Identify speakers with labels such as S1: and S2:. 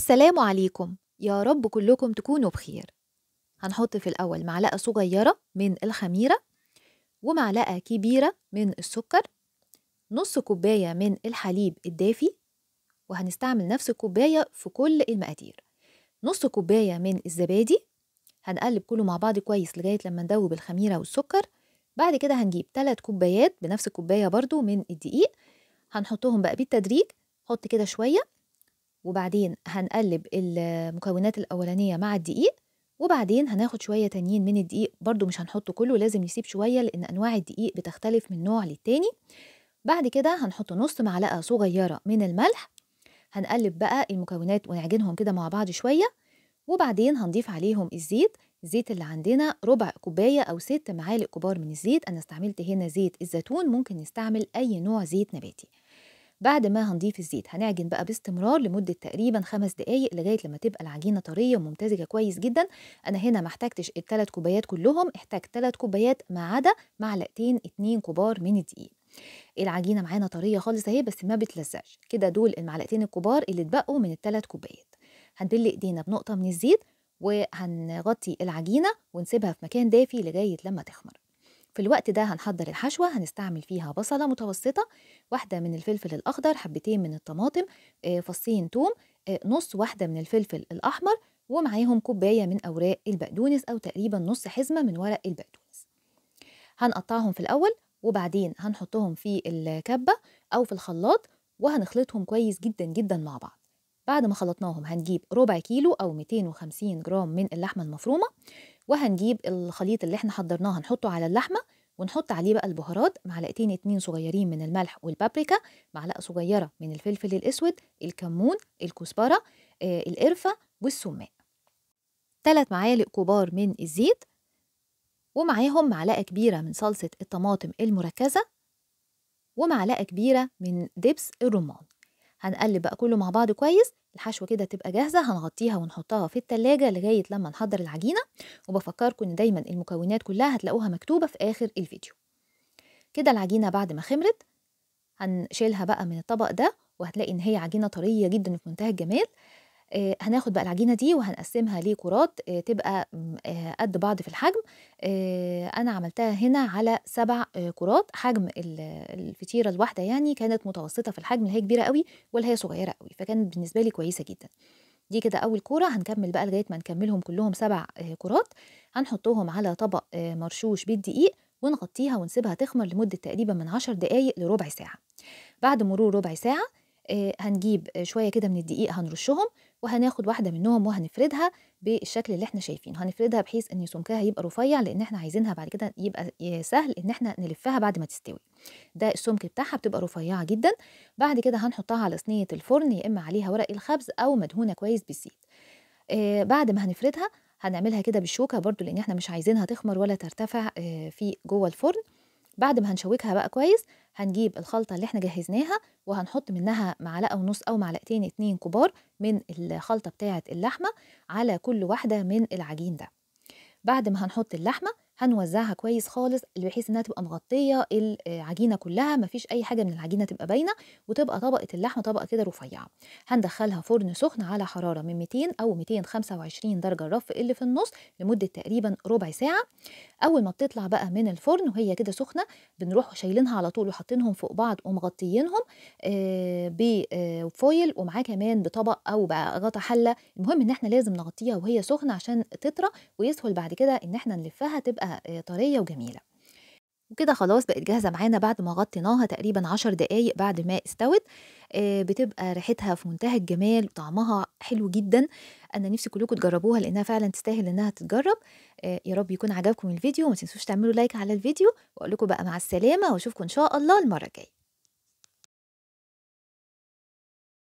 S1: السلام عليكم يا رب كلكم تكونوا بخير هنحط في الأول معلقة صغيرة من الخميرة ومعلقة كبيرة من السكر نص كوباية من الحليب الدافي وهنستعمل نفس الكوباية في كل المقادير نص كوباية من الزبادي هنقلب كله مع بعض كويس لغاية لما ندوب الخميرة والسكر بعد كده هنجيب 3 كوبايات بنفس الكوباية برضو من الدقيق هنحطهم بقى بالتدريج حط كده شوية وبعدين هنقلب المكونات الأولانية مع الدقيق وبعدين هناخد شوية تانيين من الدقيق برضو مش هنحطه كله لازم نسيب شوية لأن أنواع الدقيق بتختلف من نوع للتاني بعد كده هنحط نص معلقة صغيرة من الملح هنقلب بقى المكونات ونعجنهم كده مع بعض شوية وبعدين هنضيف عليهم الزيت الزيت اللي عندنا ربع كوباية أو ست معالق كبار من الزيت أنا استعملت هنا زيت الزيتون ممكن نستعمل أي نوع زيت نباتي بعد ما هنضيف الزيت هنعجن بقى باستمرار لمدة تقريبا خمس دقايق لغاية لما تبقى العجينة طرية وممتزجة كويس جدا أنا هنا ما احتاجتش التلات كوبايات كلهم احتاجت تلات كوبايات ما عدا معلقتين اتنين كبار من الدقيق العجينة معانا طرية خالص اهي بس ما بتلزقش كده دول المعلقتين الكبار اللي اتبقوا من التلات كوبايات هندل ايدينا بنقطة من الزيت وهنغطي العجينة ونسيبها في مكان دافي لغاية لما تخمر في الوقت ده هنحضر الحشوة هنستعمل فيها بصلة متوسطة واحدة من الفلفل الأخضر حبتين من الطماطم آه، فصين توم آه، نص واحدة من الفلفل الأحمر ومعاهم كوباية من أوراق البقدونس أو تقريبا نص حزمة من ورق البقدونس هنقطعهم في الأول وبعدين هنحطهم في الكبة أو في الخلاط وهنخلطهم كويس جدا جدا مع بعض بعد ما خلطناهم هنجيب ربع كيلو أو 250 جرام من اللحمة المفرومة وهنجيب الخليط اللي احنا حضرناه هنحطه على اللحمه ونحط عليه بقى البهارات معلقتين اتنين صغيرين من الملح والبابريكا معلقه صغيره من الفلفل الاسود الكمون الكزبره آه، القرفه والسماق تلات معالق كبار من الزيت ومعاهم معلقه كبيره من صلصه الطماطم المركزه ومعلقه كبيره من دبس الرمان هنقلب بقى كله مع بعض كويس الحشوه كده تبقى جاهزه هنغطيها ونحطها في التلاجة لغايه لما نحضر العجينه وبفكركم ان دايما المكونات كلها هتلاقوها مكتوبه في اخر الفيديو كده العجينه بعد ما خمرت هنشيلها بقى من الطبق ده وهتلاقي ان هي عجينه طريه جدا في منتهى الجمال آه، هناخد بقى العجينه دي وهنقسمها لكرات آه، تبقى آه، قد بعض في الحجم انا عملتها هنا على سبع كرات حجم الفطيره الواحده يعني كانت متوسطه في الحجم اللي هي كبيره قوي ولا هي صغيره قوي فكانت بالنسبه لي كويسه جدا دي كده اول كوره هنكمل بقى لغايه ما نكملهم كلهم سبع كرات هنحطهم على طبق مرشوش بالدقيق ونغطيها ونسيبها تخمر لمده تقريبا من 10 دقائق لربع ساعه بعد مرور ربع ساعه آه، هنجيب شوية كده من الدقيق هنرشهم وهناخد واحدة منهم وهنفردها بالشكل اللي احنا شايفينه هنفردها بحيث ان سمكها يبقى رفيع لان احنا عايزينها بعد كده يبقى سهل ان احنا نلفها بعد ما تستوي ده السمك بتاعها بتبقى رفيعة جدا بعد كده هنحطها على صينية الفرن يا اما عليها ورق الخبز او مدهونة كويس بالزيت آه، بعد ما هنفردها هنعملها كده بالشوكة برضو لان احنا مش عايزينها تخمر ولا ترتفع آه، في جوه الفرن بعد ما هنشوكها بقى كويس هنجيب الخلطة اللي احنا جهزناها وهنحط منها معلقة ونص أو معلقتين اتنين كبار من الخلطة بتاعة اللحمة على كل واحدة من العجين ده بعد ما هنحط اللحمة هنوزعها كويس خالص بحيث انها تبقى مغطيه العجينه كلها مفيش اي حاجه من العجينه تبقى باينه وتبقى طبقه اللحمه طبقه كده رفيعه هندخلها فرن سخن على حراره من 200 او 225 درجه الرف اللي في النص لمده تقريبا ربع ساعه اول ما بتطلع بقى من الفرن وهي كده سخنه بنروح شايلينها على طول وحاطينهم فوق بعض ومغطيينهم آه، بفويل آه، ومعاه كمان بطبق او غطا حله المهم ان احنا لازم نغطيها وهي سخنه عشان تطرى ويسهل بعد كده ان احنا نلفها تبقى آه، طريه وجميله وكده خلاص بقت جاهزة معانا بعد ما غطيناها تقريبا عشر دقايق بعد ما استوت آه، بتبقى ريحتها في منتهى الجمال وطعمها حلو جدا انا نفسي كلكم تجربوها لانها فعلا تستاهل انها تتجرب آه، يا رب يكون عجبكم الفيديو وما تنسوش تعملوا لايك على الفيديو واقول لكم بقى مع السلامة واشوفكم ان شاء الله المرة الجاية